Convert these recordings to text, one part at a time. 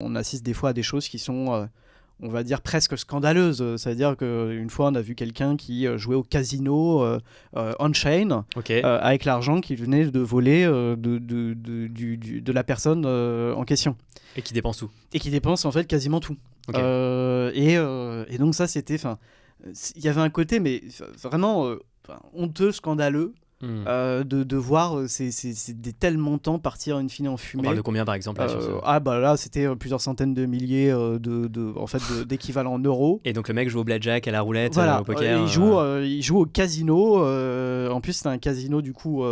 on assiste des fois à des choses qui sont euh, on va dire presque scandaleuses. C'est-à-dire euh, qu'une fois, on a vu quelqu'un qui euh, jouait au casino on-chain avec l'argent qu'il venait de voler de, la personne en question. Et qui dépense tout. Et qui dépense en fait quasiment tout. Et, et, donc ça, c'était... Il y avait un côté, mais vraiment honteux, scandaleux. Hmm. Euh, de, voir euh, c'est des tels montants partir une fine en fumée. On parle de combien par exemple là, euh, Ah bah là c'était plusieurs centaines de milliers de, en fait d'équivalents en euros. Et donc le mec joue au blackjack, à la roulette, au poker. Il joue, il joue au casino. en plus c'est un casino du coup,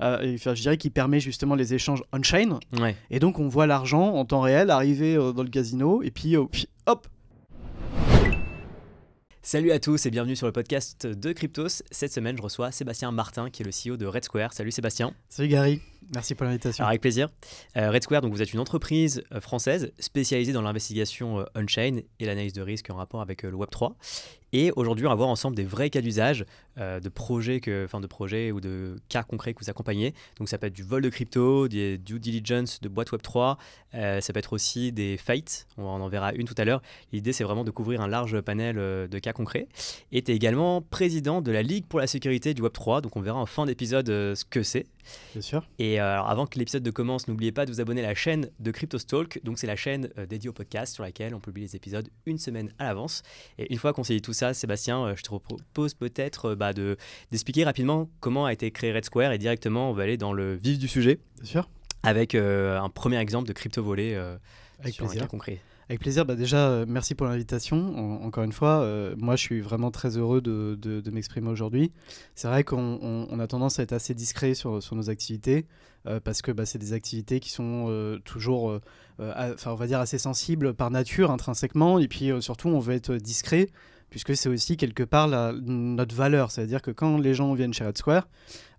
je dirais qui permet justement les échanges on chain. Et donc on voit l'argent en temps réel arriver dans le casino et puis hop Salut à tous et bienvenue sur le podcast de Cryptos. Cette semaine, je reçois Sébastien Martin qui est le CEO de Red Square. Salut Sébastien. Salut Gary. Merci pour l'invitation. Avec plaisir. Euh, Red Square, donc vous êtes une entreprise euh, française spécialisée dans l'investigation euh, on-chain et l'analyse de risque en rapport avec le Web 3. Et aujourd'hui, on va voir ensemble des vrais cas d'usage de projets de ou de cas concrets que vous accompagnez. Donc ça peut être du vol de crypto, des due diligence de boîte Web 3. ça peut être aussi des fights. On en verra une tout à l'heure. L'idée, c'est vraiment de couvrir un large panel de cas concrets. Et tu es également président de la Ligue pour la sécurité du Web 3. Donc on verra en fin d'épisode ce que c'est Bien sûr. Et euh, avant que l'épisode ne commence, n'oubliez pas de vous abonner à la chaîne de CryptoStalk. Donc, c'est la chaîne euh, dédiée au podcast sur laquelle on publie les épisodes une semaine à l'avance. Et une fois qu'on s'est dit tout ça, Sébastien, euh, je te propose peut-être bah, de, d'expliquer rapidement comment a été créé Red Square et directement, on va aller dans le vif du sujet. Bien sûr. Avec un premier exemple de crypto volé sur plaisir. un cas concret. Avec plaisir. Bah déjà, euh, merci pour l'invitation. encore une fois, euh, moi, je suis vraiment très heureux de, m'exprimer aujourd'hui. C'est vrai qu'on a tendance à être assez discret sur, nos activités euh, parce que bah, c'est des activités qui sont toujours, on va dire, assez sensibles par nature, intrinsèquement. Et puis surtout, on veut être discret puisque c'est aussi quelque part notre valeur. C'est-à-dire que quand les gens viennent chez Red Square,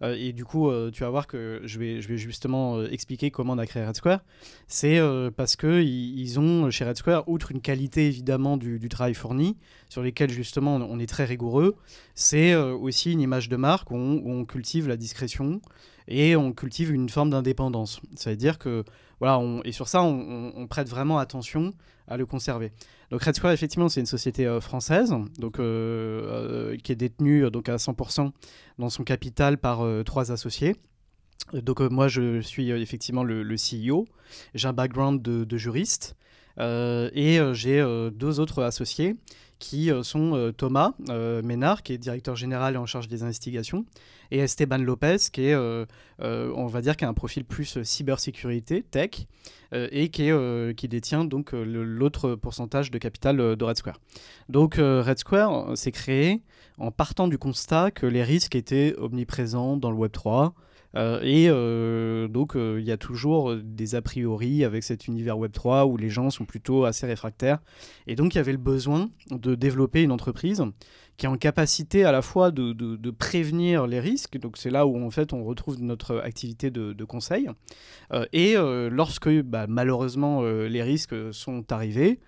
euh, et du coup, euh, tu vas voir que je vais, justement euh, expliquer comment on a créé Red Square, c'est parce qu'ils ont chez Red Square, outre une qualité évidemment du, travail fourni, sur lesquels justement on est très rigoureux, c'est aussi une image de marque où on cultive la discrétion et on cultive une forme d'indépendance. C'est-à-dire que, voilà, on, et sur ça, on, prête vraiment attention à le conserver. Donc Red Square, effectivement, c'est une société euh, française donc, euh, euh, qui est détenue donc, à 100% dans son capital par trois associés. Donc moi, je suis effectivement le, CEO. J'ai un background de, de juriste. et j'ai deux autres associés qui euh, sont euh, Thomas euh, Ménard, qui est directeur général et en charge des investigations, et Esteban Lopez, qui est, on va dire, qui a un profil plus cybersécurité, tech, et qui, détient donc l'autre pourcentage de capital de Red Square. Donc Red Square s'est créé en partant du constat que les risques étaient omniprésents dans le Web 3 euh, et euh, donc euh, il y a toujours des a priori avec cet univers Web3 où les gens sont plutôt assez réfractaires. Et donc il y avait le besoin de développer une entreprise qui est en capacité à la fois de, prévenir les risques, donc c'est là où en fait on retrouve notre activité de, conseil, et lorsque bah, malheureusement les risques sont arrivés,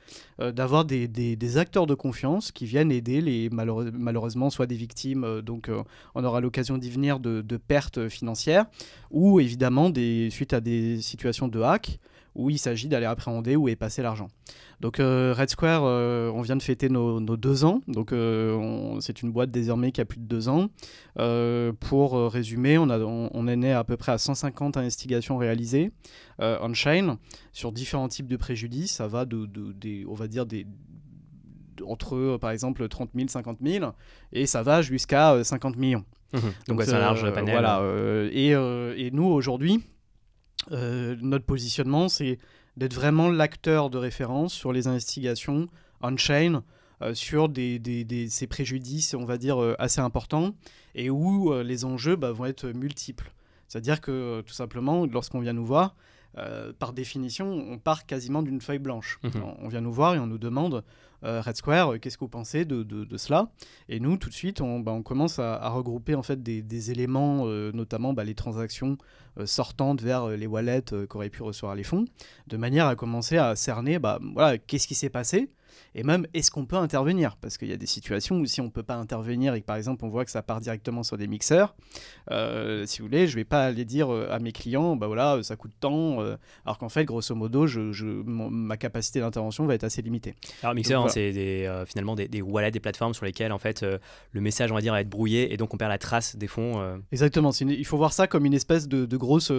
euh, d'avoir des, acteurs de confiance qui viennent aider les malheureusement soit des victimes, euh, donc euh, on aura l'occasion d'y venir de, pertes financières, ou évidemment des, suite à des situations de hack où il s'agit d'aller appréhender où est passé l'argent. Donc Red Square, on vient de fêter nos, deux ans, donc c'est une boîte désormais qui a plus de deux ans. pour résumer, on, a, on, on, est né à peu près à 150 investigations réalisées on-chain sur différents types de préjudices. Ça va de, on va dire des, entre euh, par exemple 30 000, 50 000, et ça va jusqu'à 50 euh, millions. Mmh Donc, c'est un large euh, panel. Et, nous aujourd'hui, notre positionnement, c'est d'être vraiment l'acteur de référence sur les investigations on-chain sur ces préjudices, on va dire, assez importants, et où les enjeux bah, vont être multiples. C'est-à-dire que, tout simplement, lorsqu'on vient nous voir, euh, par définition, on part quasiment d'une feuille blanche. Mhm. On, vient nous voir et on nous demande, euh, Red Square, euh, qu'est-ce que vous pensez de, cela Et nous, tout de suite, on, bah, commence à, regrouper en fait des, éléments, notamment bah, les transactions sortantes vers les wallets qu'auraient pu recevoir les fonds, de manière à commencer à cerner, bah, voilà, qu'est-ce qui s'est passé et même, est-ce qu'on peut intervenir Parce qu'il y a des situations où si on ne peut pas intervenir et que par exemple on voit que ça part directement sur des mixeurs, euh, si vous voulez, je ne vais pas aller dire euh, à mes clients, bah voilà, euh, ça coûte tant, alors qu'en fait, grosso modo, je, je, ma capacité d'intervention va être assez limitée. Alors, mixeur, hein, c'est finalement des, des wallets, des plateformes sur lesquelles en fait le message, on va dire, va être brouillé et donc on perd la trace des fonds. Exactement, il faut voir ça comme une espèce de, grosse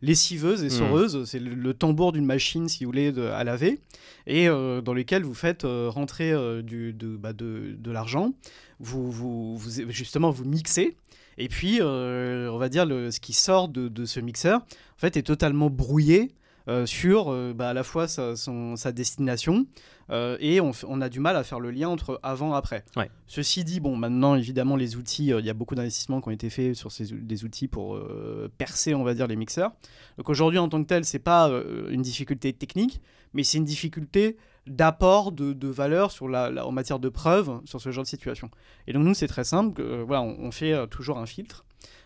lessiveuse et mmh. soreuse, c'est le, tambour d'une machine, si vous voulez, à laver, et dans lesquelles vous faites euh, rentrer euh, du, bah, de, l'argent, vous, vous, eh, justement vous mixez, et puis euh, on va dire ce qui sort de, ce mixeur, en fait, est totalement brouillé sur bah, à la fois sa, destination et on, a du mal à faire le lien entre avant et après. Ceci dit, bon, maintenant évidemment les outils, il y a beaucoup d'investissements qui ont été faits sur ces, des outils pour percer, on va dire, les mixeurs. Donc aujourd'hui en tant que tel, c'est pas une difficulté technique, mais c'est une difficulté d'apport de, valeur sur la, en matière de preuve sur ce genre de situation. Et donc nous, c'est très simple, euh, voilà, on, fait euh, toujours un filtre,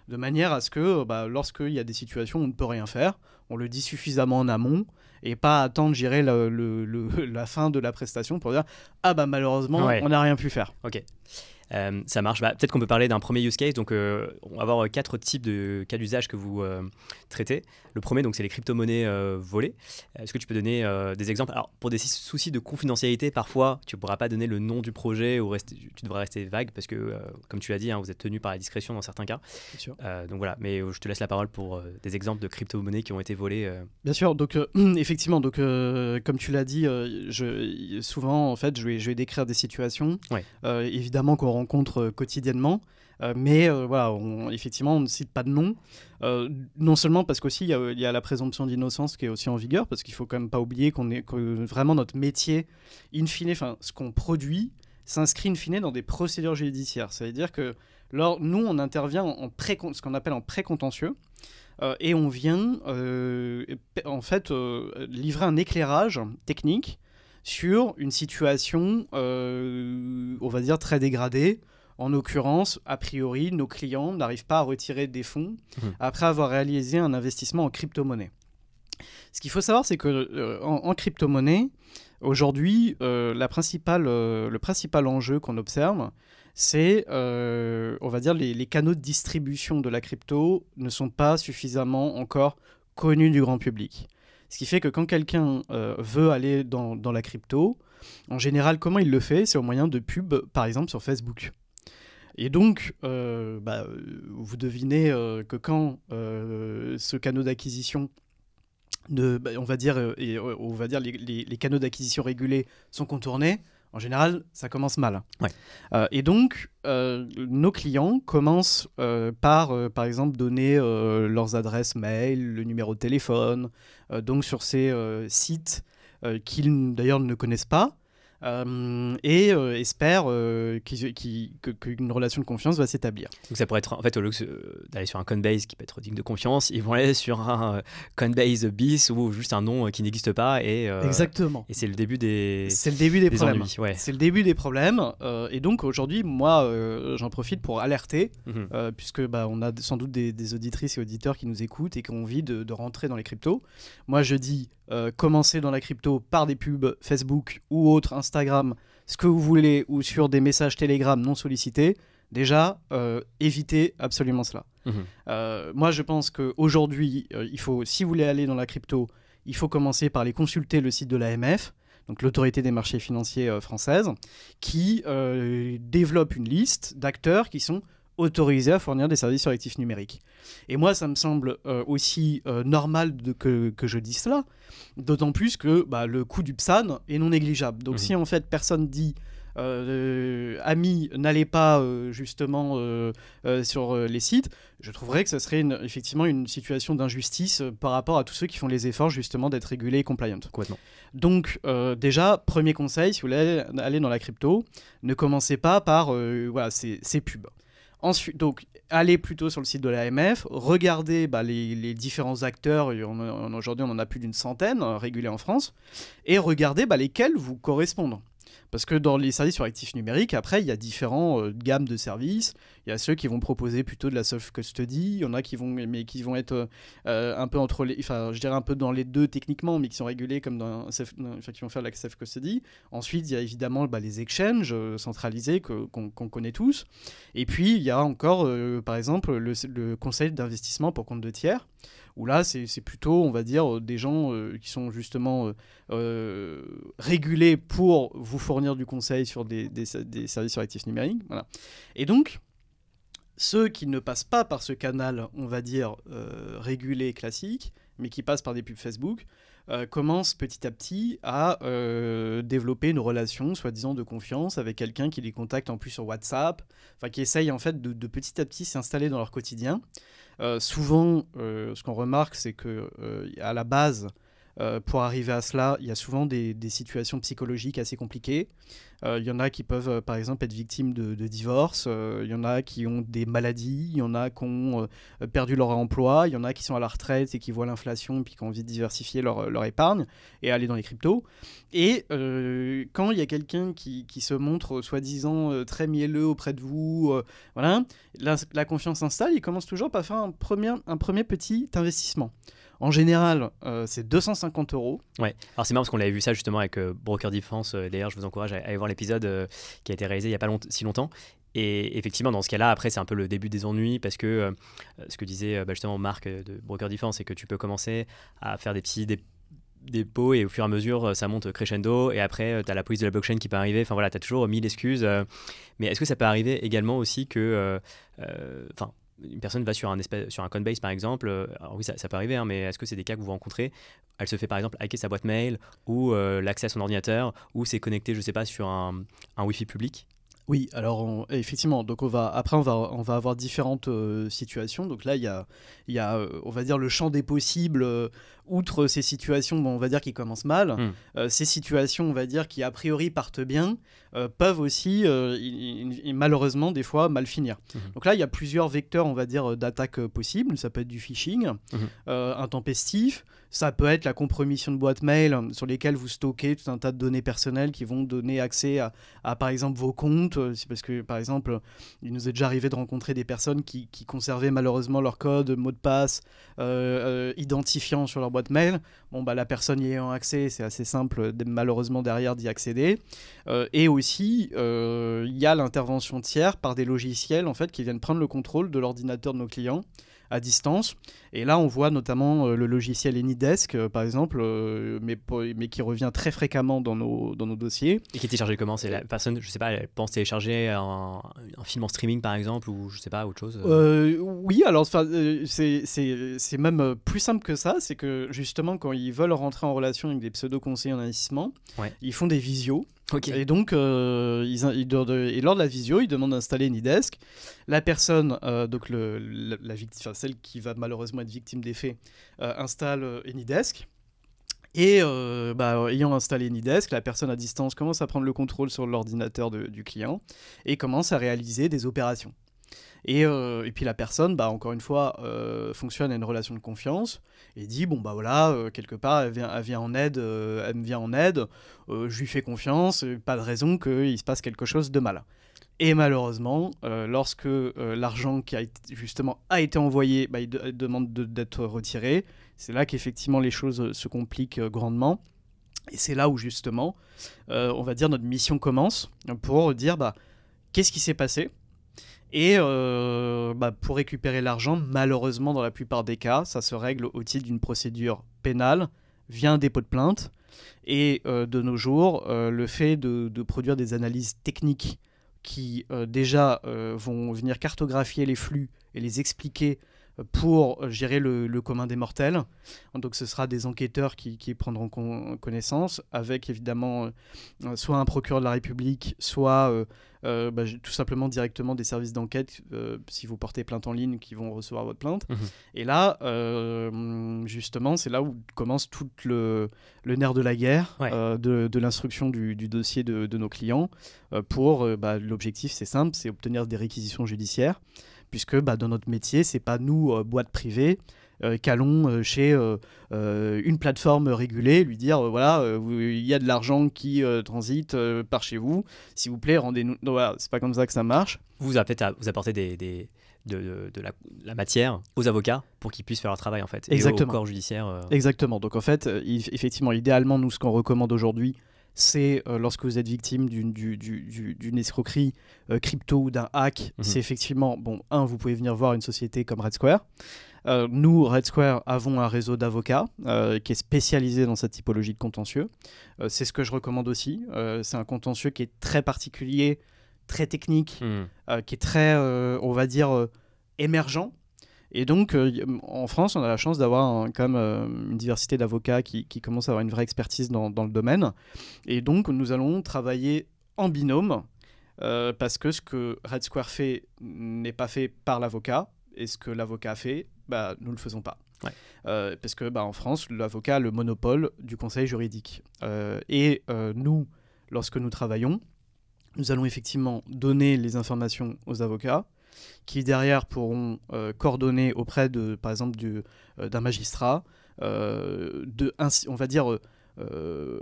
de manière à ce que euh, bah, lorsqu'il y a des situations où on ne peut rien faire, on le dit suffisamment en amont et pas attendre, j'irai, le, le, la fin de la prestation pour dire ⁇ Ah bah malheureusement, on n'a rien pu faire ⁇ Ok. Euh, ça marche. Bah, peut-être qu'on peut parler d'un premier use case. Donc, euh, on va avoir euh, quatre types de cas d'usage que vous traitez. Le premier, donc, c'est les crypto-monnaies volées. Est-ce que tu peux donner des exemples Alors, pour des soucis de confidentialité, parfois, tu ne pourras pas donner le nom du projet ou tu devras rester vague parce que, comme tu l'as dit, hein, vous êtes tenu par la discrétion dans certains cas. Bien sûr. donc voilà. Mais je te laisse la parole pour des exemples de crypto-monnaies qui ont été volées. Bien sûr. Donc, effectivement, donc, comme tu l'as dit, je, souvent, en fait, je vais, je vais décrire des situations. évidemment qu'on rencontre euh, quotidiennement. Euh, mais euh, voilà, effectivement, on ne cite pas de nom. non seulement parce qu'aussi il y, a la présomption d'innocence qui est aussi en vigueur, parce qu'il faut quand même pas oublier qu'on est vraiment notre métier, in fine, enfin ce qu'on produit, s'inscrit in fine dans des procédures judiciaires. cest à dire que lors, nous, on intervient en, pré ce qu'on appelle en précontentieux. et on vient en fait livrer un éclairage technique sur une situation, euh, on va dire, très dégradée. En l'occurrence, a priori, nos clients n'arrivent pas à retirer des fonds mmh. après avoir réalisé un investissement en crypto-monnaie. Ce qu'il faut savoir, c'est que euh, en, cryptomonnaie, crypto-monnaie, aujourd'hui, euh, le principal enjeu qu'on observe, c'est, on va dire, les, canaux de distribution de la crypto ne sont pas suffisamment encore connus du grand public. Ce qui fait que quand quelqu'un euh, veut aller dans, la crypto, en général, comment il le fait C'est au moyen de pub, par exemple sur Facebook. Et donc, euh, bah, euh, vous devinez que quand ce canot d'acquisition bah, on va dire, et, on va dire les, les canaux d'acquisition régulés sont contournés, en général, ça commence mal. Euh, et donc, euh, nos clients commencent euh, par, par exemple, donner leurs adresses mail, le numéro de téléphone, donc sur ces sites qu'ils d'ailleurs ne connaissent pas, euh, et espèrent euh, espère euh, qu'une relation de confiance va s'établir. Donc ça pourrait être, en fait, au lieu d'aller sur un Coinbase qui peut être digne de confiance, ils vont aller sur un Coinbase bis ou juste un nom qui n'existe pas. Et, Exactement. Et c'est le début des, c'est le début des, problèmes. C'est le début des problèmes. et donc aujourd'hui, moi, j'en profite pour alerter, mhm. puisque bah, on a sans doute des, auditrices et auditeurs qui nous écoutent et qui ont envie de, rentrer dans les cryptos. Moi, je dis, commencer dans la crypto par des pubs Facebook ou autres Instagram, ce que vous voulez, ou sur des messages Telegram non sollicités, déjà, euh, évitez absolument cela. Mhm. Euh, moi, je pense qu'aujourd'hui, euh, il faut, si vous voulez aller dans la crypto, il faut commencer par aller consulter le site de l'AMF, donc l'autorité des marchés financiers française, qui développe une liste d'acteurs qui sont autorisé à fournir des services sur actifs numériques. Et moi, ça me semble euh, aussi euh, normal de, que, que, je dise cela, d'autant plus que bah, le coût du PSAN est non négligeable. Donc mhm. si en fait personne dit... Euh, euh amis, n'allez pas justement sur les sites, je trouverais que ce serait effectivement une situation d'injustice par rapport à tous ceux qui font les efforts justement d'être régulés et compliant. Donc déjà, premier conseil, si vous voulez aller dans la crypto, ne commencez pas par voilà, ces pubs. Ensuite, donc, allez plutôt sur le site de l'AMF, regardez bah, les, différents acteurs, aujourd'hui on en a plus d'une centaine euh, régulés en France, et regardez bah, lesquels vous correspondent. Parce que dans les services sur actifs numériques, après, il y a différents euh, gammes de services. Il y a ceux qui vont proposer plutôt de la self custody. Il y en a qui vont, mais qui vont être euh, un peu entre enfin, je dirais un peu dans les deux techniquement, mais qui sont régulés comme dans, enfin, qui vont faire la self custody. Ensuite, il y a évidemment bah, les exchanges euh, centralisés qu'on connaît tous. Et puis, il y a encore, par exemple, le conseil d'investissement pour compte de tiers où là, c'est plutôt, on va dire, euh, des gens euh, qui sont justement euh, régulés pour vous fournir du conseil sur des, services sur actifs numériques. Et donc, ceux qui ne passent pas par ce canal, on va dire, régulé classique, mais qui passent par des pubs Facebook, commencent petit à petit à développer une relation, soi-disant, de confiance avec quelqu'un qui les contacte en plus sur WhatsApp, enfin qui essaye en fait de, de petit à petit s'installer dans leur quotidien. Euh, souvent, euh, ce qu'on remarque, c'est que euh, à la base, pour arriver à cela, il y a souvent des, des situations psychologiques assez compliquées. Il euh, y en a qui peuvent, euh, par exemple, être victimes de, de divorce, il euh, y en a qui ont des maladies, il y en a qui ont perdu leur emploi, il y en a qui sont à la retraite et qui voient l'inflation et puis qui ont envie de diversifier leur, épargne et aller dans les cryptos. Et quand il y a quelqu'un qui, se montre soi-disant très mielleux auprès de vous, voilà, la, confiance s'installe, il commence toujours par faire un premier, un premier petit investissement. En général, c'est 250 euros. Ouais, alors c'est marrant parce qu'on l'avait vu ça justement avec Broker Defense. D'ailleurs, je vous encourage à, à aller voir l'épisode euh, qui a été réalisé il n'y a pas si longtemps. Et effectivement, dans ce cas-là, après, c'est un peu le début des ennuis parce que euh, ce que disait euh, bah, justement Marc de Broker Defense, c'est que tu peux commencer à faire des petits des, et au fur et à mesure, ça monte crescendo. Et après, tu as la police de la blockchain qui peut arriver. Enfin voilà, tu as toujours mille excuses. mais est-ce que ça peut arriver également aussi que. Enfin une personne va sur un, espèce, sur un Coinbase par exemple, euh, oui ça, peut arriver, hein, mais est-ce que c'est des cas que vous rencontrez Elle se fait par exemple hacker sa boîte mail ou euh, l'accès à son ordinateur ou c'est connecté je ne sais pas sur un, un Wi-Fi public oui, alors effectivement, donc on va, après on va, on va avoir différentes euh, situations. Donc là, il y a, y on va dire, le champ des possibles outre ces situations, on va dire qui commencent mal, hmm. euh, ces situations, on va dire qui a priori partent bien, euh, peuvent aussi euh, malheureusement des fois mal finir. Hmm. Donc là, il y a plusieurs vecteurs, on va dire, d'attaque possibles. Ça peut être du phishing, un -hmm. Ça peut être la compromission de boîte mail sur lesquelles vous stockez tout un tas de données personnelles qui vont donner accès à, par exemple vos comptes. C'est parce que par exemple, il nous est déjà arrivé de rencontrer des personnes qui, qui conservaient malheureusement leur code, mot de passe, identifiant sur leur boîte mail. bah, la personne y ayant accès, c'est assez simple euh, malheureusement derrière d'y accéder. Euh, et aussi, euh, il y a l'intervention tiers par des logiciels en fait qui viennent prendre le contrôle de l'ordinateur de nos clients à distance. Et là, on voit notamment euh, le logiciel AnyDesk, euh, par exemple, euh, mais, mais qui revient très fréquemment dans nos, dans nos dossiers. Et qui est téléchargé comment C'est la personne, je sais pas, elle pense télécharger un, film en streaming, par exemple, ou je sais pas, autre chose Oui, alors c'est même plus simple que ça. C'est que justement, quand ils veulent rentrer en relation avec des pseudo-conseillers en investissement, ils font des visios. Et donc, euh, lors de la visio, ils demandent d'installer Nidesk. La personne, euh, donc la, victime, celle qui va malheureusement être victime des faits, euh, installe euh, Nidesk. Et bah, ayant installé Nidesk, la personne à distance commence à prendre le contrôle sur l'ordinateur du client et commence à réaliser des opérations. Et, puis la personne, bah, encore une fois, fonctionne à une relation de confiance et dit bon bah voilà euh, quelque part elle vient, en aide, euh, elle me vient en aide, euh, je lui fais confiance, pas de raison qu'il se passe quelque chose de mal. Et malheureusement, lorsque l'argent qui a été, justement a été envoyé, bah, demande d'être retiré. C'est là qu'effectivement les choses se compliquent grandement. Et c'est là où justement, on va dire notre mission commence pour dire bah qu'est-ce qui s'est passé et euh, bah, pour récupérer l'argent, malheureusement, dans la plupart des cas, ça se règle au titre d'une procédure pénale via un dépôt de plainte. Et euh, de nos jours, euh, le fait de, produire des analyses techniques qui déjà vont venir cartographier les flux et les expliquer pour gérer le, commun des mortels. Donc ce sera des enquêteurs qui, prendront connaissance, avec évidemment soit un procureur de la République, soit euh, bah, tout simplement directement des services d'enquête euh, si vous portez plainte en ligne qui vont recevoir votre plainte. Mhm. Et là, euh, justement, c'est là où commence tout le, le nerf de la guerre de, de l'instruction du, dossier de, nos clients. pour bah, l'objectif, c'est simple, c'est obtenir des réquisitions judiciaires, puisque bah, dans notre métier, c'est pas nous boîte privée Calon euh, euh, chez euh, une plateforme régulée, lui dire voilà, il y a de l'argent qui transite par chez vous, s'il vous plaît, rendez-nous. Voilà, c'est pas comme ça que ça marche. Vous, apportez des, des... De, la, matière aux avocats pour qu'ils puissent faire leur travail en fait. Exactement. Et au, corps judiciaire. Exactement. Donc en fait, effectivement, idéalement, nous, ce qu'on recommande aujourd'hui, c'est lorsque vous êtes victime d'une escroquerie crypto ou d'un hack, mhm. c'est effectivement, bon, un, vous pouvez venir voir une société comme Red Square. Euh, nous, Red Square, avons un réseau d'avocats euh, qui est spécialisé dans cette typologie de contentieux. Euh, c'est ce que je recommande aussi. c'est un contentieux qui est très particulier, très technique, hmm. qui est très, on va dire, émergent. Et donc, en France, on a la chance d'avoir quand même une diversité d'avocats qui, qui commencent à avoir une vraie expertise dans, dans, le domaine. Et donc, nous allons travailler en binôme parce que ce que Red Square fait n'est pas fait par l'avocat, et ce que l'avocat fait bah, nous ne le faisons pas. Euh, parce que bah, en France, l'avocat a le monopole du conseil juridique. Euh, et euh, nous, lorsque nous travaillons, nous allons effectivement donner les informations aux avocats qui derrière pourront coordonner auprès de, par exemple, d'un magistrat, de, on va dire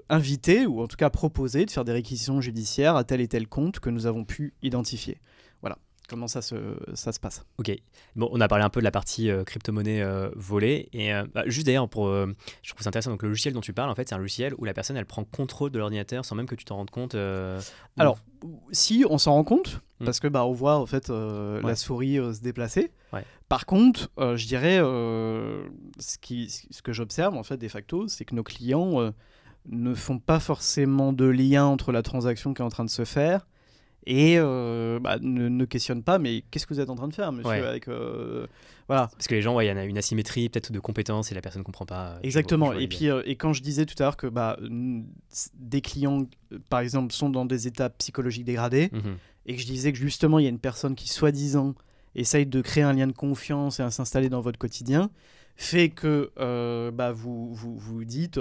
inviter ou en tout cas proposer de faire des réquisitions judiciaires à tel et tel compte que nous avons pu identifier comment ça se, ça se passe. Ok, bon, on a parlé un peu de la partie euh, crypto-monnaie euh, volée. Et euh, bah, juste d'ailleurs, pour, je trouve ça intéressant, donc le logiciel dont tu parles, en fait, c'est un logiciel où la personne, elle prend contrôle de l'ordinateur sans même que tu t'en rendes compte. Alors, si, on s'en rend compte, hmm. parce que bah, voit en fait la souris se déplacer. Par contre, je dirais, ce, qui, ce que j'observe, en fait, de facto, c'est que nos clients ne font pas forcément de lien entre la transaction qui est en train de se faire et euh, bah, ne, ne, questionne pas, mais qu'est-ce que vous êtes en train de faire, monsieur avec, euh, voilà. Parce que les gens, il y en a une asymétrie peut-être de compétences et la personne ne comprend pas. Euh, Exactement. et puis, et quand je disais tout à l'heure que bah, des clients, par exemple, sont dans des états psychologiques dégradés, mhm. et que je disais que justement, il y a une personne qui, soi-disant, essaye de créer un lien de confiance et à s'installer dans votre quotidien, fait que bah, vous, vous, vous dites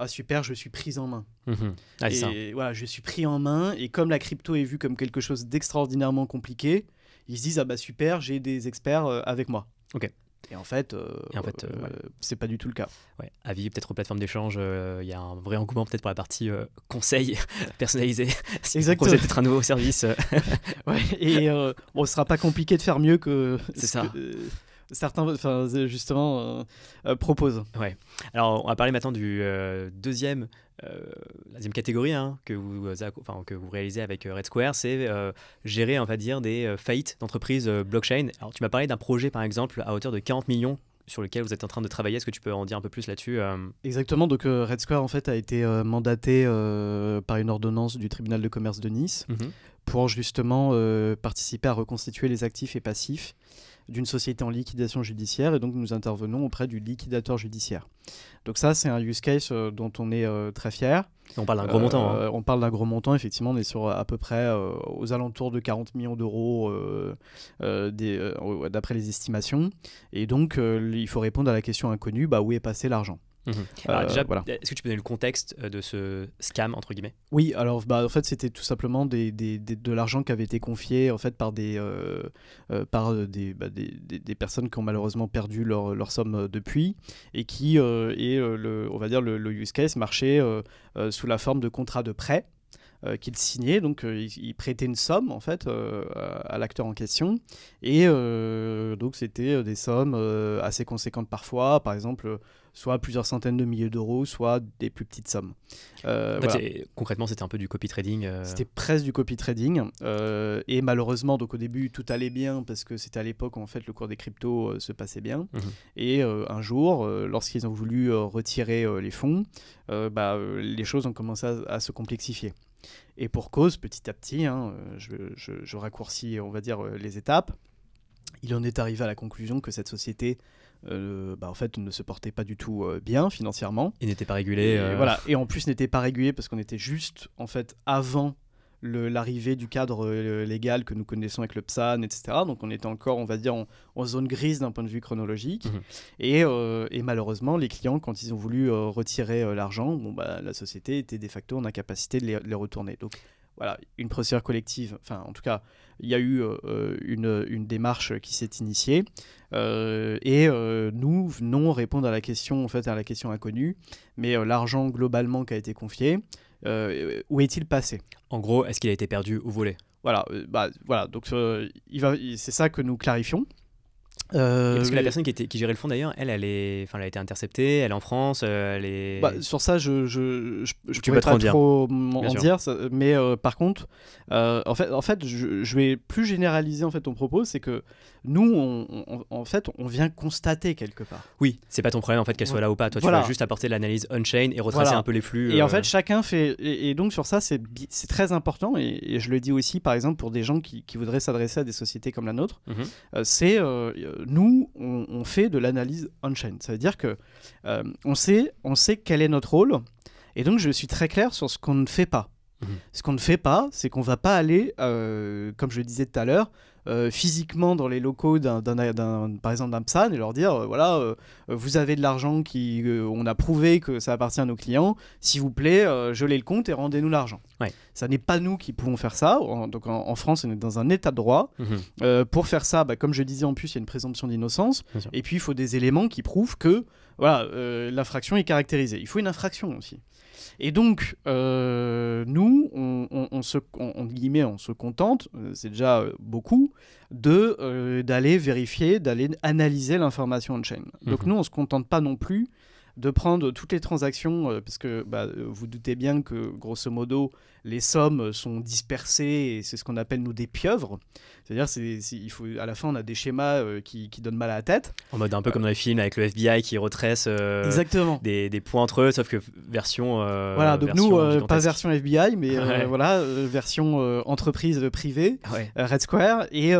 ah super, je suis pris en main. Mhm. Ah, et voilà, je suis pris en main. Et comme la crypto est vue comme quelque chose d'extraordinairement compliqué, ils se disent ah bah super, j'ai des experts euh, avec moi. Ok. Et en fait, euh, en fait euh, euh, c'est pas du tout le cas. Ouais. Avis, peut-être aux plateformes d'échange, il y a un vrai engouement peut-être pour la partie conseil personnalisé. Exactement. C'est peut-être un nouveau service. ouais, et on ce sera pas compliqué de faire mieux que. C'est ça certains, euh, justement, euh, euh, proposent. Ouais. Alors, on va parler maintenant du deuxième, la deuxième catégorie hein, que, vous, enfin, que vous réalisez avec Red Square, c'est gérer, on va dire, des faillites d'entreprises blockchain. Alors, tu m'as parlé d'un projet, par exemple, à hauteur de 40 millions sur lequel vous êtes en train de travailler. Est-ce que tu peux en dire un peu plus là-dessus Exactement. Donc Red Square en fait a été mandaté par une ordonnance du tribunal de commerce de Nice mmh pour justement participer à reconstituer les actifs et passifs d'une société en liquidation judiciaire et donc nous intervenons auprès du liquidateur judiciaire. Donc ça, c'est un use case euh, dont on est euh, très fier. On parle d'un gros montant. Hein. Euh, on parle d'un gros montant, effectivement, on est sur à peu près aux alentours de 40 millions d'euros d'après les estimations. Et donc, il faut répondre à la question inconnue, bah, où est passé l'argent Mhm. Alors, euh, déjà, est-ce que tu peux donner le contexte euh, de ce scam entre guillemets Oui, alors bah, en fait c'était tout simplement des, de l'argent qui avait été confié en fait par des euh, par bah, des, des, personnes qui ont malheureusement perdu leur, somme depuis et qui et le on va dire le, le use case marchait sous la forme de contrats de prêt. qu'ils signaient, Donc, ils prêtaient une somme, en fait, à, à l'acteur en question. Et donc, c'était des sommes assez conséquentes parfois. Par exemple, soit plusieurs centaines de milliers d'euros, soit des plus petites sommes. Euh, concrètement, c'était un peu du copy trading. Euh. C'était presque du copy trading. Euh, et malheureusement, donc au début, tout allait bien parce que c'était à l'époque où en fait le cours des cryptos se passait bien. Mhm. Et un jour, lorsqu'ils ont voulu retirer les fonds, bah, les choses ont commencé à, se complexifier. Et pour cause, petit à petit, hein, je, je, raccourcis, on va dire, les étapes, il en est arrivé à la conclusion que cette société euh, bah, en fait ne se portait pas du tout euh, bien financièrement. et n'était pas régulé. Et, euh, voilà. Et en plus n'était pas régulé parce qu'on était juste en fait avant l'arrivée du cadre légal que nous connaissons avec le PSAN, etc. Donc on était encore, on va dire, en, zone grise d'un point de vue chronologique. Mmh. Et, et, malheureusement, les clients, quand ils ont voulu retirer l'argent, bon, bah, la société était de facto en incapacité de les, de les retourner. Donc voilà, une procédure collective, enfin en tout cas, il y a eu euh, une, démarche qui s'est initiée euh, et euh, nous venons répondre à la question, en fait, à la question inconnue, mais l'argent globalement qui a été confié, où est-il passé En gros, est-ce qu'il a été perdu ou volé voilà, bah, voilà, donc il c'est ça que nous clarifions. Euh, parce que la personne qui, était, qui gérait le fonds d'ailleurs, elle, elle, est, elle a été interceptée, elle est en France, euh, elle est... Bah, sur ça, je je, je, pas, trop en dire, mais euh, par contre, en fait, en fait je, vais plus généraliser en fait ton propos, c'est que nous, on, en fait, on vient constater quelque part. Oui, c'est pas ton problème en fait qu'elle soit là ou pas, toi tu vas juste apporter l'analyse on-chain et retracer un peu les flux. Et en fait, chacun fait, et, donc sur ça, c'est très important, et, je le dis aussi par exemple pour des gens qui, voudraient s'adresser à des sociétés comme la nôtre, mhm. c'est nous, on, fait de l'analyse on-chain. Ça veut dire que euh, on, sait, on sait quel est notre rôle, et donc je suis très clair sur ce qu'on ne fait pas. Mhm. Ce qu'on ne fait pas, c'est qu'on ne va pas aller, euh, comme je le disais tout à l'heure, euh, physiquement dans les locaux d'un, par exemple d'un PSAN et leur dire voilà vous avez de l'argent qui on a prouvé que ça appartient à nos clients s'il vous plaît gelez le compte et rendez-nous l'argent ça n'est pas nous qui pouvons faire ça. En, donc en, France, on est dans un état de droit. Mhm. Euh, pour faire ça, bah, comme je disais en plus, il y a une présomption d'innocence. Et puis il faut des éléments qui prouvent que voilà, euh, l'infraction est caractérisée. Il faut une infraction aussi. Et donc, euh, nous, on, se, se contente, c'est déjà beaucoup, de d'aller vérifier, d'aller analyser l'information en chaîne Donc mhm. nous, on ne se contente pas non plus de prendre toutes les transactions, euh, parce que bah, euh, vous doutez bien que, grosso modo, les sommes sont dispersées, et c'est ce qu'on appelle, nous, des pieuvres. C'est-à-dire, c'est, il faut, à la fin, on a des schémas euh, qui, donnent mal à la tête. En mode un peu comme dans les films avec le FBI qui retresse Exactement. Des, points entre eux, sauf que version... voilà, donc nous, pas version FBI, mais voilà, version entreprise privée, Red Square, et,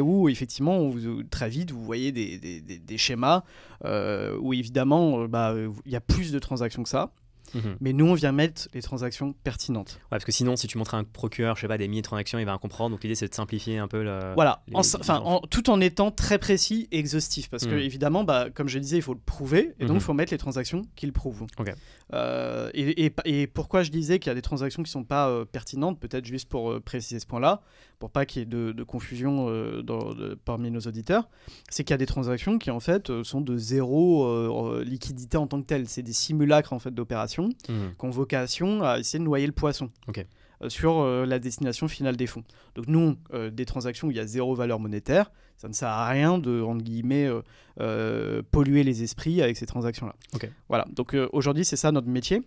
où, effectivement, très vite, vous voyez des schémas euh, où évidemment, euh, bah, il y a plus de transactions que ça. Mhm. Mais nous, on vient mettre les transactions pertinentes. parce que sinon, si tu montres à un procureur, je pas, des milliers de transactions, il va en comprendre. Donc l'idée, c'est de simplifier un peu le. Voilà, Enfin, tout en étant très précis et exhaustif. Parce que, mhm. évidemment, bah, comme je disais, il faut le prouver. Et donc, mhm. il faut mettre les transactions qui le prouvent. Ok. Euh, et, pourquoi je disais qu'il y a des transactions qui ne sont pas euh, pertinentes, peut-être juste pour euh, préciser ce point-là, pour pas qu'il y ait de, confusion parmi nos auditeurs, c'est qu'il y a des transactions qui en fait sont de zéro liquidité en tant que telle. C'est des simulacres en fait d'opérations mmh. qui ont vocation à essayer de noyer le poisson. Euh, sur euh, la destination finale des fonds. Donc nous, euh, des transactions où il y a zéro valeur monétaire, ça ne sert à rien de, entre guillemets, polluer les esprits avec ces transactions-là. Voilà, donc aujourd'hui c'est ça notre métier.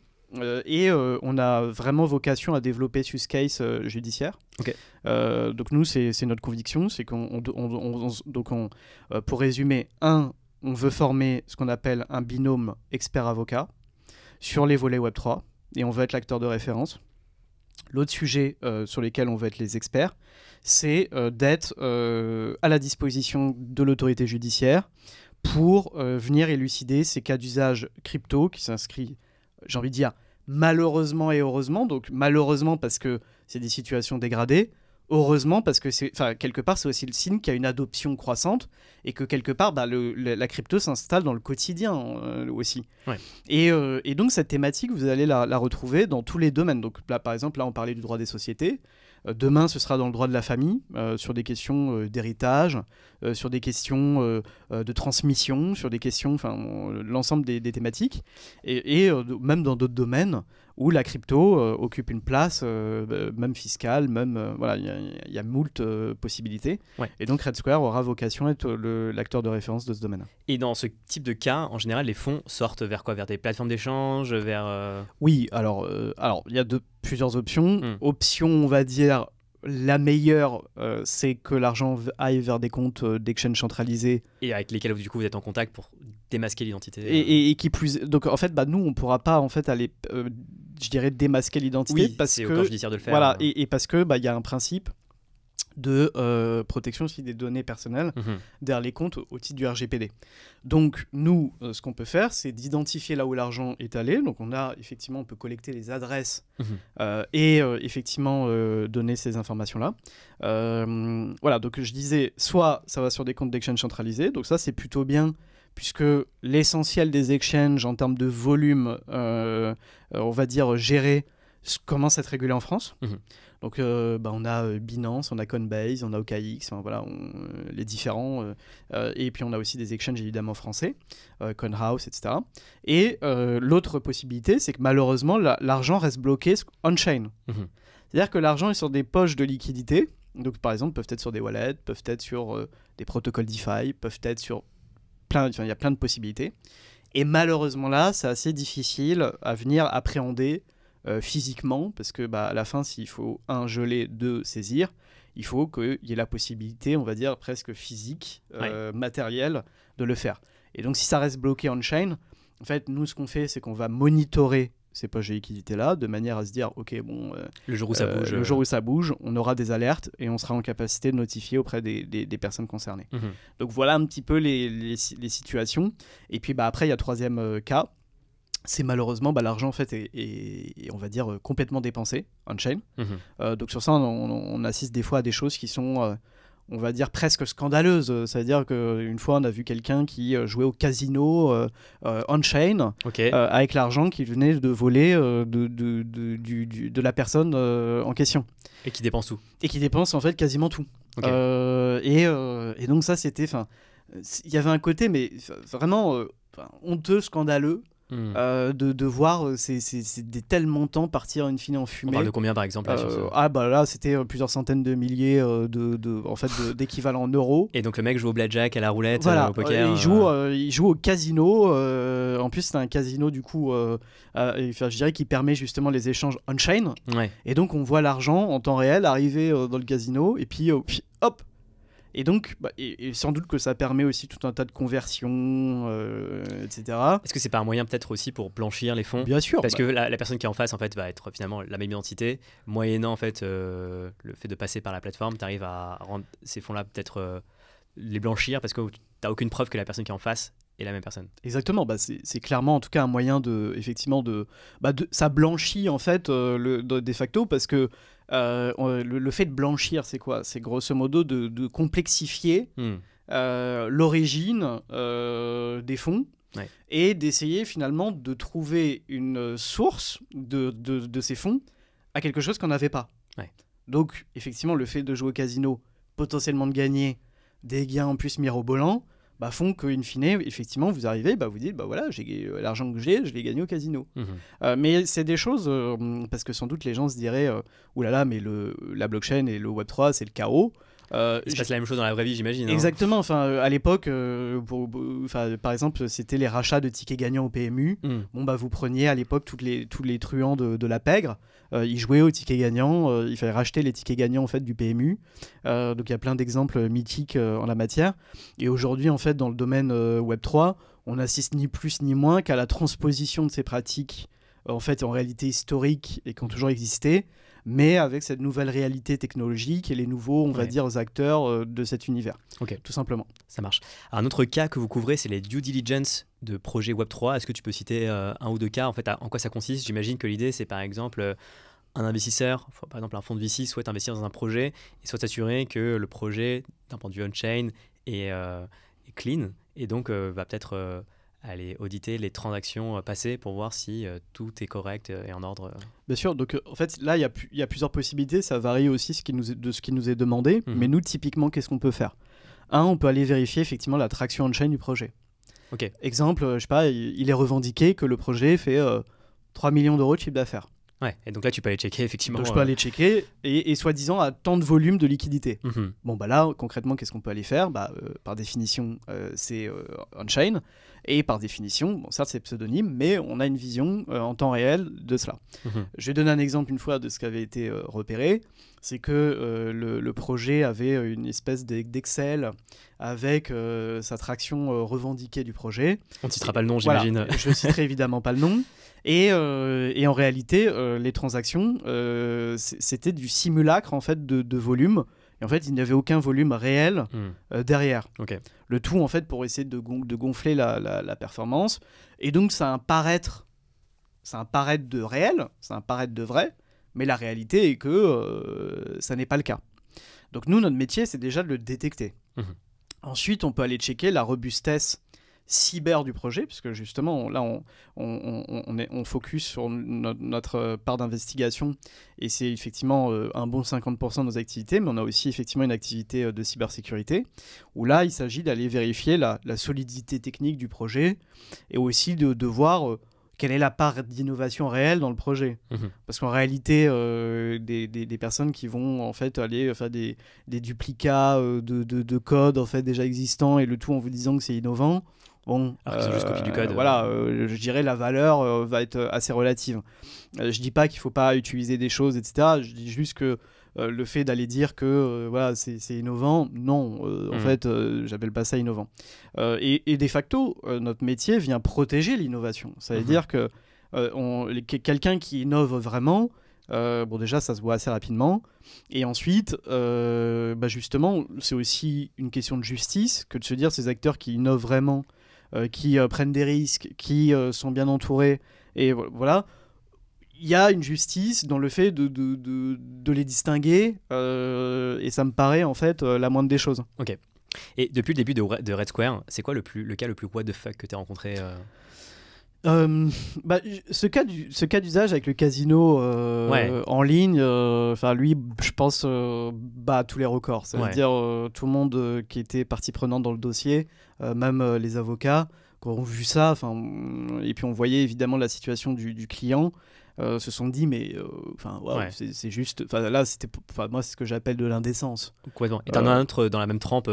et on a vraiment vocation à développer ce case judiciaire. donc nous, c'est notre conviction, c'est qu'on, donc on, pour résumer, un, on veut former ce qu'on appelle un binôme expert-avocat sur les volets Web 3, et on veut être l'acteur de référence. L'autre sujet euh, sur lequel on veut être les experts, c'est euh, d'être euh, à la disposition de l'autorité judiciaire pour venir élucider ces cas d'usage crypto qui s'inscrit, j'ai envie de dire, malheureusement et heureusement, donc malheureusement parce que c'est des situations dégradées, Heureusement, parce que c'est, quelque part, c'est aussi le signe qu'il y a une adoption croissante et que quelque part, bah, la crypto s'installe dans le quotidien euh, aussi. Euh, et, donc, cette thématique, vous allez la, retrouver dans tous les domaines. Donc, par exemple, là, on parlait du droit des sociétés. Euh, demain, ce sera dans le droit de la famille, euh, sur des questions euh, d'héritage, sur des questions de transmission, sur des questions, enfin, l'ensemble des, thématiques, et, même dans d'autres domaines où la crypto occupe une place, bah, même fiscale, même voilà, il y, a moult possibilités. Et donc Red Square aura vocation à être l'acteur de référence de ce domaine. Et dans ce type de cas, en général, les fonds sortent vers quoi Vers des plateformes d'échange, vers Oui, alors alors il y a deux plusieurs options. Hmm. Option, on va dire, la meilleure, euh, c'est que l'argent aille vers des comptes euh, d'exchange centralisés. Et avec lesquels, du coup, vous êtes en contact pour démasquer l'identité. Euh. Et, qui plus. Donc, en fait, bah, nous, on pourra pas, en fait, aller, euh, je dirais, démasquer l'identité. Oui, parce que. judiciaire de le faire. Voilà, hein. et, et parce que, bah, il y a un principe de euh, protection aussi des données personnelles mhm. derrière les comptes au titre du RGPD. Donc nous, euh, ce qu'on peut faire, c'est d'identifier là où l'argent est allé. Donc on a effectivement, on peut collecter les adresses mhm. euh, et effectivement donner ces informations-là. voilà, donc je disais, soit ça va sur des comptes d'exchange centralisés, donc ça c'est plutôt bien puisque l'essentiel des exchanges en termes de volume, on va dire, géré, commence à être régulé en France. Mhm. Donc euh, bah, on a euh, Binance, on a Coinbase, on a OKX, voilà, euh, les différents. Euh, et puis on a aussi des exchanges évidemment français, Coinhouse, etc. Et l'autre possibilité, c'est que malheureusement, l'argent reste bloqué on-chain. Mhm. C'est-à-dire que l'argent est sur des poches de liquidité. Donc par exemple, peuvent être sur des wallets, peuvent être sur des protocoles DeFi, peuvent être sur plein, il y a plein de possibilités. Et malheureusement là, c'est assez difficile à venir appréhender euh, physiquement, parce que bah, à la fin, s'il faut un geler, deux saisir, il faut qu'il y ait la possibilité, on va dire presque physique, euh, matérielle, de le faire. Et donc si ça reste bloqué on-chain, en fait, nous, ce qu'on fait, c'est qu'on va monitorer ces poches de liquidité-là, de manière à se dire, OK, bon, euh, le, euh, jour où ça bouge, on aura des alertes et on sera en capacité de notifier auprès des, personnes concernées. Mhm. Donc voilà un petit peu les, situations. Et puis bah, après, il y a troisième cas, c'est malheureusement bah, l'argent en fait est, on va dire euh, complètement dépensé on chain. Mhm. Euh, donc sur ça, on, assiste des fois à des choses qui sont euh, on va dire presque scandaleuses. C'est-à-dire qu'une fois, on a vu quelqu'un qui jouait au casino on-chain avec l'argent qu'il venait de voler de, de, de, la personne en question. Et qui dépense tout. Et qui dépense en fait quasiment tout. Et, et, donc ça, c'était... Il y avait un côté, mais vraiment honteux, scandaleux. Hmm. Euh, de, de, voir euh, C'est des tels montants partir une fine en fumée. On parle de combien par exemple euh, Ah bah là c'était plusieurs centaines de milliers de, en fait d'équivalents en euros. Et donc le mec joue au blackjack, à la roulette, au poker. il joue, il joue au casino. en plus c'est un casino du coup, je dirais qui permet justement les échanges on chain. Et donc on voit l'argent en temps réel arriver dans le casino et puis hop et donc, bah, et, sans doute que ça permet aussi tout un tas de conversions, euh, etc. Est-ce que c'est pas un moyen peut-être aussi pour blanchir les fonds Bien sûr. Parce bah. que la, personne qui est en face, en fait, va être finalement la même identité. Moyennant, en fait, euh, le fait de passer par la plateforme, tu arrives à rendre ces fonds-là peut-être euh, les blanchir parce que tu n'as aucune preuve que la personne qui est en face est la même personne. Exactement, bah c'est clairement en tout cas un moyen de, effectivement, de, bah, ça blanchit en fait le de facto parce que euh, le, fait de blanchir, c'est quoi C'est grosso modo de, complexifier hmm. euh, l'origine euh, des fonds. Et d'essayer finalement de trouver une source de, ces fonds à quelque chose qu'on n'avait pas. Donc, effectivement, le fait de jouer au casino, potentiellement de gagner des gains en plus mirobolants, bah, font qu'in fine, effectivement, vous arrivez, bah, vous dites, bah voilà, j'ai euh, l'argent que j'ai, je l'ai gagné au casino. Mmh. Euh, mais c'est des choses, euh, parce que sans doute les gens se diraient, oulala, mais le, la blockchain et le Web3, c'est le chaos. Euh, c'est la même chose dans la vraie vie, j'imagine. Hein. Exactement. Enfin, euh, à l'époque, euh, par exemple, c'était les rachats de tickets gagnants au PMU. Hmm. Bon, bah, vous preniez à l'époque tous les, tous les truands de, la pègre. Euh, ils jouaient aux tickets gagnants. il fallait racheter les tickets gagnants en fait du PMU. donc il y a plein d'exemples mythiques en la matière. Et aujourd'hui, en fait, dans le domaine Web 3, on assiste ni plus ni moins qu'à la transposition de ces pratiques en fait en réalité historique et qui ont toujours existé mais avec cette nouvelle réalité technologique et les nouveaux, on va dire, acteurs euh, de cet univers. Ok. Tout simplement. Ça marche. Un autre cas que vous couvrez, c'est les due diligence de projets Web3. Est-ce que tu peux citer euh, un ou deux cas En fait, en quoi ça consiste J'imagine que l'idée, c'est par exemple. Euh, un investisseur, par exemple un fonds de VC, souhaite investir dans un projet et souhaite s'assurer que le projet, d'un point de vue on-chain, est, clean et donc va peut-être aller auditer les transactions euh, passées pour voir si euh, tout est correct euh, et en ordre. Bien sûr, donc en fait là il y, a plusieurs possibilités, ça varie aussi de ce qui nous est demandé, mhm. mais nous typiquement qu'est-ce qu'on peut faire Un, on peut aller vérifier effectivement la traction on chaîne du projet. OK. Exemple, je sais pas, il est revendiqué que le projet fait 3 millions d'euros de chiffre d'affaires et donc là, tu peux aller checker, effectivement. Donc, je peux euh, aller checker, et, soi-disant, à tant de volume de liquidité. Mhm. Bon, bah là, concrètement, qu'est-ce qu'on peut aller faire bah, euh, Par définition, euh, c'est on-chain, et par définition, bon, certes, c'est pseudonyme, mais on a une vision en temps réel de cela. Mhm. Je vais donner un exemple une fois de ce qui avait été repéré c'est que le, projet avait une espèce d'Excel avec sa traction revendiquée du projet. On ne citera pas le nom, j'imagine. je ne citerai évidemment pas le nom. Euh, et, en réalité, euh, les transactions, euh, c'était du simulacre en fait de, volume. Et en fait, il n'y avait aucun volume réel hmm. derrière. Le tout en fait pour essayer de, de gonfler la, performance. Et donc, ça un paraître, C'est un paraître de réel, C'est un paraître de vrai. Mais la réalité est que ça n'est pas le cas. Donc nous, notre métier, c'est déjà de le détecter. Mhm. Ensuite, on peut aller checker la robustesse cyber du projet, puisque justement, là, on, on, est, on, focus sur notre euh, part d'investigation, et c'est effectivement euh, un bon 50% de nos activités, mais on a aussi effectivement une activité euh, de cybersécurité, où là, il s'agit d'aller vérifier la, solidité technique du projet, et aussi de, de voir... quelle est la part d'innovation réelle dans le projet mmh Parce qu'en réalité, des, personnes qui vont en fait aller faire des, duplicats de, de, code en fait déjà existants et le tout en vous disant que c'est innovant, Bon, Alors juste euh, du code. Voilà, euh, je dirais la valeur euh, va être assez relative. je dis pas qu'il faut pas utiliser des choses, etc. Je dis juste que le fait d'aller dire que voilà, c'est innovant, non, en hmm. fait, j'appelle pas ça innovant. Et, de facto, notre métier vient protéger l'innovation. Ça veut hmm. dire que quelqu'un qui innove vraiment, bon, déjà, ça se voit assez rapidement. Et ensuite, bah, justement, c'est aussi une question de justice que de se dire ces acteurs qui innovent vraiment euh, qui euh, prennent des risques, qui euh, sont bien entourés, et voilà, il y a une justice dans le fait de, les distinguer, et ça me paraît en fait la moindre des choses. Ok. Et depuis le début de, Red Square, c'est quoi le, plus, le cas le plus what the fuck que tu as rencontré euh, bah, ce cas du ce cas d'usage avec le casino euh, en ligne euh, enfin lui je pense bat tous les records ça veut dire tout le monde qui était partie prenante dans le dossier même les avocats qui ont vu ça et puis on voyait évidemment la situation du, du client euh, se sont dit mais euh, enfin c'est juste enfin là c'était moi c'est ce que j'appelle de l'indécence. Et t'en as euh, un autre dans la même trempe.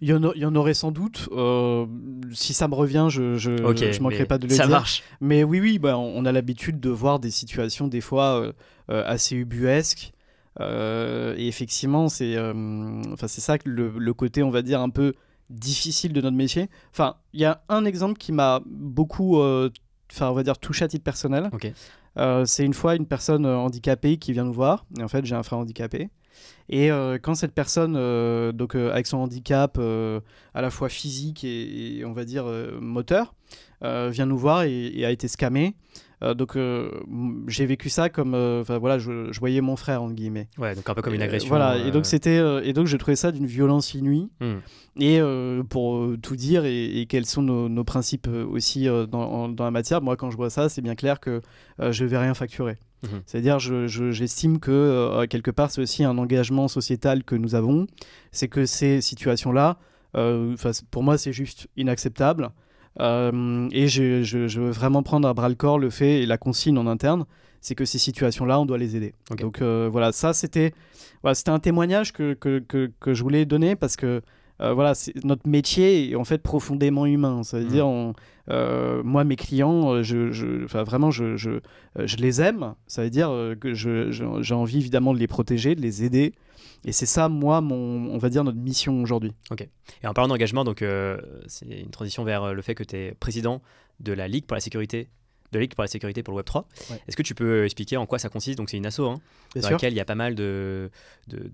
Il y, en y en aurait sans doute. si ça me revient, je je, je manquerai pas de le dire. Ça marche. Mais oui oui bah, on, a l'habitude de voir des situations des fois assez ubuesques. et effectivement, c'est enfin c'est ça que le, le, côté, on va dire, un peu difficile de notre métier. Enfin, il y a un exemple qui m'a beaucoup enfin on va dire tout à titre personnel. Euh, c'est une fois une personne euh, handicapée qui vient nous voir, et en fait j'ai un frère handicapé. Et euh, quand cette personne, euh, donc euh, avec son handicap à la fois physique et, on va dire moteur, vient nous voir et, a été scammée, donc j'ai vécu ça comme, enfin voilà, je, voyais mon frère entre guillemets. Ouais, donc un peu comme une agression. voilà, et donc c'était, et donc j'ai trouvé ça d'une violence inouïe. Hmm. Et pour tout dire et, quels sont nos, principes aussi dans, dans, la matière, moi quand je vois ça, c'est bien clair que je vais rien facturer. Mhm. C'est-à-dire, j'estime que euh, quelque part, c'est aussi un engagement sociétal que nous avons. C'est que ces situations-là, euh, pour moi, c'est juste inacceptable. Euh, et je, veux vraiment prendre à bras le corps le fait et la consigne en interne, c'est que ces situations-là, on doit les aider. Donc voilà, ça, c'était voilà, un témoignage que, je voulais donner parce que euh, voilà, notre métier est en fait profondément humain. Ça veut mm. dire, euh, moi, mes clients, euh, je, vraiment, je, les aime. Ça veut dire que j'ai envie évidemment de les protéger, de les aider. Et c'est ça, moi, on va dire notre mission aujourd'hui. Ok. Et en parlant d'engagement, donc c'est une transition vers le fait que tu es président de la Ligue pour la sécurité de Ligue pour la sécurité pour le Web3. Est-ce que tu peux expliquer en quoi ça consiste Donc c'est une asso hein, dans laquelle il y a pas mal de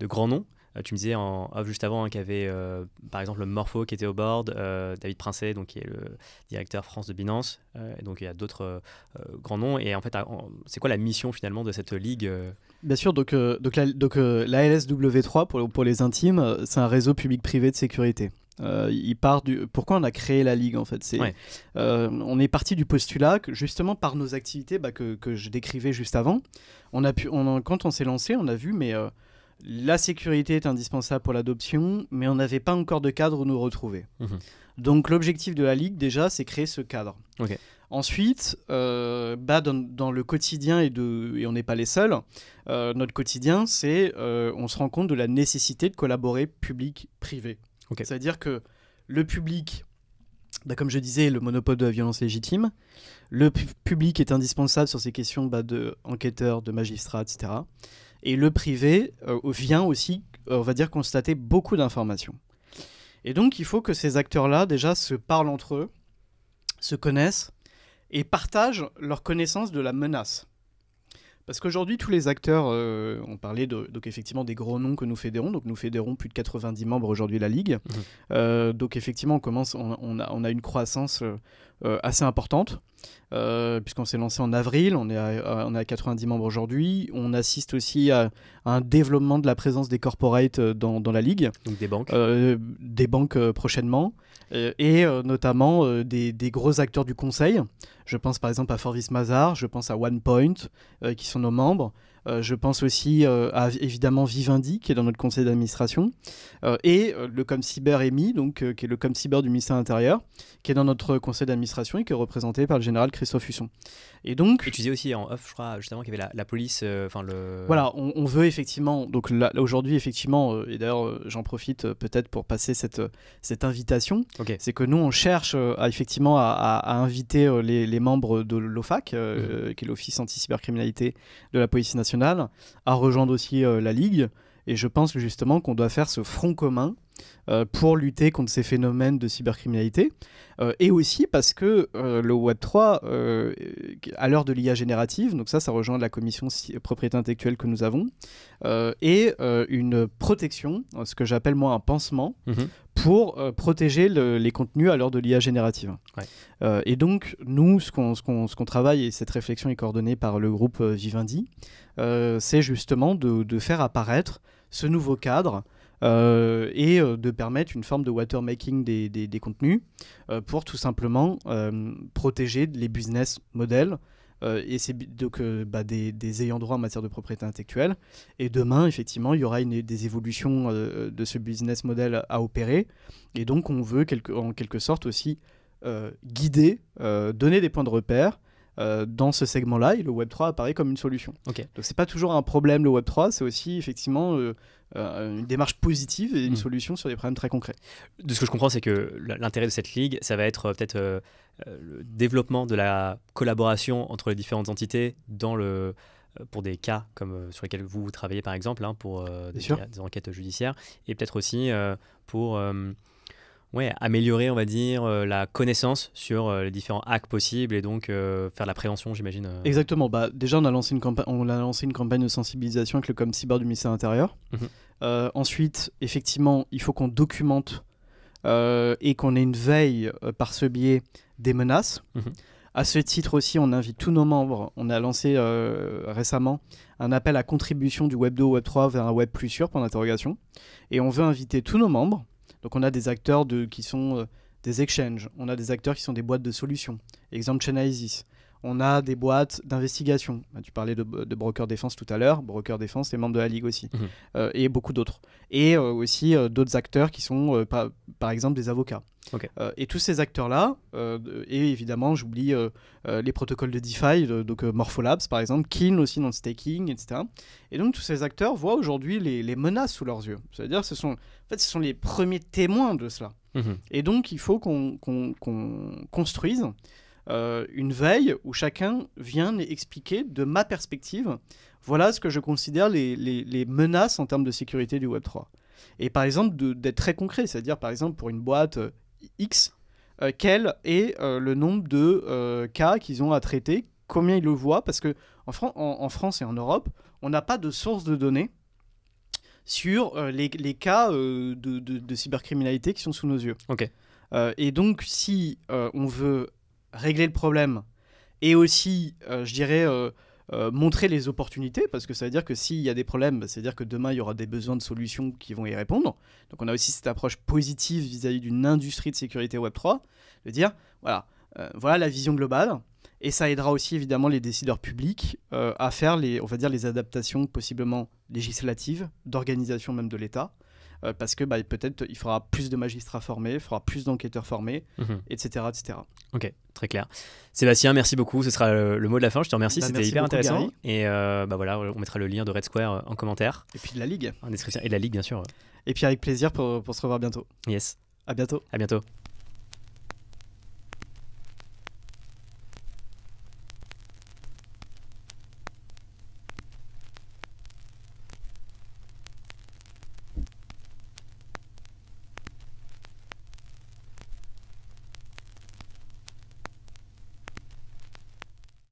grands noms. Euh, tu me disais en juste avant hein, qu'il y avait euh, par exemple le Morpho qui était au board, euh, David Princet, donc, qui est le directeur France de Binance. et donc il y a d'autres grands noms. Et en fait, ah, c'est quoi la mission finalement de cette ligue Bien sûr, donc, donc, la, LSW3 pour, pour les intimes, c'est un réseau public-privé de sécurité. il part du... Pourquoi on a créé la Ligue en fait c'est, On est parti du postulat que justement par nos activités bah, que, que, je décrivais juste avant, on a pu, on quand on s'est lancé, on a vu mais la sécurité est indispensable pour l'adoption, mais on n'avait pas encore de cadre où nous retrouver. Mhm. Donc l'objectif de la Ligue, déjà, c'est créer ce cadre. Ensuite, euh, bah, dans, le quotidien, et, on n'est pas les seuls, euh, notre quotidien, c'est euh, on se rend compte de la nécessité de collaborer public-privé. C'est-à-dire que le public, bah, comme je disais, le monopole de la violence légitime, le public est indispensable sur ces questions bah, de enquêteurs, de magistrats, etc. Et le privé euh, vient aussi, euh, on va dire, constater beaucoup d'informations. Et donc, il faut que ces acteurs-là, déjà, se parlent entre eux, se connaissent et partagent leur connaissance de la menace. Parce qu'aujourd'hui, tous les acteurs, euh, on parlait donc effectivement des gros noms que nous fédérons. Donc nous fédérons plus de 90 membres aujourd'hui la Ligue. Mmh. donc effectivement, on, commence, on, a, une croissance assez importante. Euh, puisqu'on s'est lancé en avril, on est à, on 90 membres aujourd'hui. On assiste aussi à, un développement de la présence des corporates euh, dans, la ligue. Donc des banques. Euh, des banques prochainement, et notamment des, des, gros acteurs du conseil. Je pense par exemple à Forvis Mazar, je pense à OnePoint, qui sont nos membres. Euh, je pense aussi euh, à évidemment Vivendi, qui est dans notre conseil d'administration, euh, et le ComCyber EMI, donc, qui est le cyber du ministère intérieur qui est dans notre conseil d'administration et qui est représenté par le général Christophe Husson. Et donc. tu disais aussi en off, je crois, justement, qu'il y avait la, police. enfin le... Voilà, on, veut effectivement. Donc là, aujourd'hui, effectivement, et d'ailleurs, j'en profite peut-être pour passer cette, cette invitation. Ok. C'est que nous, on cherche à, effectivement à, inviter les, membres de l'OFAC, mhm. qui est l'Office anti-cybercriminalité de la police nationale à rejoindre aussi euh, la Ligue. Et je pense justement qu'on doit faire ce front commun euh, pour lutter contre ces phénomènes de cybercriminalité, euh, et aussi parce que euh, le Web 3, à l'heure de l'IA générative, donc ça, ça rejoint la commission propriété intellectuelle que nous avons, et une protection, ce que j'appelle moi un pansement, mhm. pour protéger les contenus à l'heure de l'IA générative. et donc, nous, ce qu'on travaille, et cette réflexion est coordonnée par le groupe Vivendi, c'est justement de, de, faire apparaître ce nouveau cadre euh, et euh, de permettre une forme de watermaking des, des, contenus euh, pour tout simplement protéger les business models et c'est donc bah, des, ayants droit en matière de propriété intellectuelle. Et demain, effectivement, il y aura des évolutions de ce business model à opérer. Et donc, on veut en quelque sorte aussi guider, donner des points de repère euh, dans ce segment-là et le Web3 apparaît comme une solution. Okay. Donc c'est pas toujours un problème le Web3, c'est aussi effectivement euh, euh, une démarche positive et une hmm. solution sur des problèmes très concrets. De ce que je comprends, c'est que l'intérêt de cette ligue, ça va être peut-être le développement de la collaboration entre les différentes entités dans le pour des cas comme sur lesquels vous travaillez par exemple hein, pour des, enquêtes judiciaires et peut-être aussi pour ouais, améliorer, on va dire, euh, la connaissance sur euh, les différents hacks possibles et donc euh, faire de la prévention, j'imagine. Exactement. Bah, déjà, on a, lancé une campagne, on a lancé une campagne de sensibilisation avec le com cyber du ministère intérieur l'Intérieur. Mhm. ensuite, effectivement, il faut qu'on documente et qu'on ait une veille par ce biais des menaces. Mhm. À ce titre aussi, on invite tous nos membres. On a lancé récemment un appel à contribution du Web 2 au Web 3 vers un Web plus sûr, pour d'interrogation. Et on veut inviter tous nos membres donc on a des acteurs qui sont euh, des exchanges, on a des acteurs qui sont des boîtes de solutions, exemple Chainalysis on a des boîtes d'investigation. Bah, tu parlais de, Broker Défense tout à l'heure. Broker Défense est membre de la Ligue aussi. Mhm. Euh, et beaucoup d'autres. Et euh, aussi euh, d'autres acteurs qui sont, par, par, exemple, des avocats. et tous ces acteurs-là, et évidemment, j'oublie les protocoles de DeFi, donc Morpholabs par exemple, Kin aussi dans le staking, etc. Et donc, tous ces acteurs voient aujourd'hui les, menaces sous leurs yeux. C'est-à-dire, ce sont, en fait, ce sont les premiers témoins de cela. Mhm. Et donc, il faut qu'on construise. Euh, une veille où chacun vient expliquer de ma perspective, voilà ce que je considère les, menaces en termes de sécurité du Web3. Et par exemple, d'être très concret, c'est-à-dire par exemple pour une boîte euh, X, euh, quel est le nombre de cas qu'ils ont à traiter, combien ils le voient, parce que en, France et en Europe, on n'a pas de source de données sur les, cas de, cybercriminalité qui sont sous nos yeux. Ok. et donc, si on veut régler le problème et aussi, euh, je dirais, euh, euh, montrer les opportunités, parce que ça veut dire que s'il y a des problèmes, bah, c'est-à-dire que demain, il y aura des besoins de solutions qui vont y répondre. Donc on a aussi cette approche positive vis-à-vis d'une industrie de sécurité Web3, de dire, voilà, voilà la vision globale. Et ça aidera aussi évidemment les décideurs publics à faire les, on va dire, les adaptations possiblement législatives, d'organisation même de l'État, euh, parce que bah, peut-être il faudra plus de magistrats formés, il faudra plus d'enquêteurs formés, etc., mhm. etc. Ok, très clair. Sébastien, merci beaucoup. Ce sera le, mot de la fin. Je te remercie. Bah, C'était hyper intéressant. Et euh, bah, voilà, on mettra le lien de Red Square euh, en commentaire. Et puis de la Ligue. En description. Et de la Ligue, bien sûr. Et puis avec plaisir pour, pour se revoir bientôt. Yes. À bientôt. À bientôt.